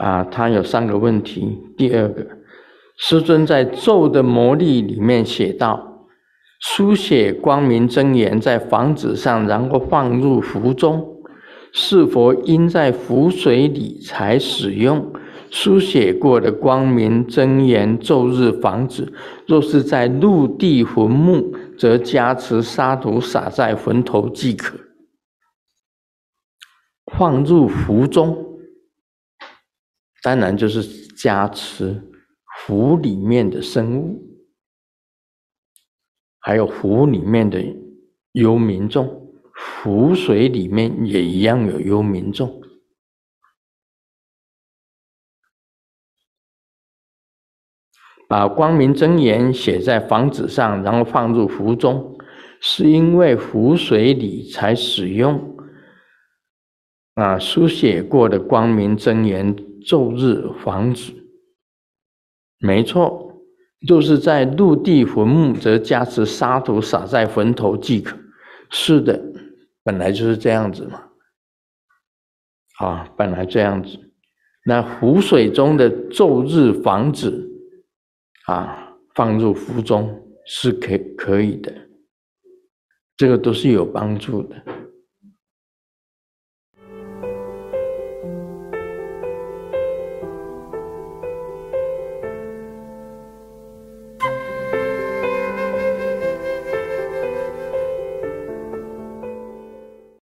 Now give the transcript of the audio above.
啊，它有三个问题。第二个，师尊在咒的魔力里面写道：“书写光明真言在房子上，然后放入壶中，是否应在湖水里才使用？书写过的光明真言，昼日房子若是在陆地坟墓，则加持沙土撒在坟头即可，放入壶中。当然，就是加持湖里面的生物，还有湖里面的幽冥众，湖水里面也一样有幽冥众。把光明真言写在房纸上，然后放入湖中，是因为湖水里才使用。啊，书写过的光明真言昼日防止，没错，就是在陆地坟墓则加持沙土撒在坟头即可。是的，本来就是这样子嘛，啊，本来这样子。那湖水中的昼日防止，啊，放入湖中是可可以的，这个都是有帮助的。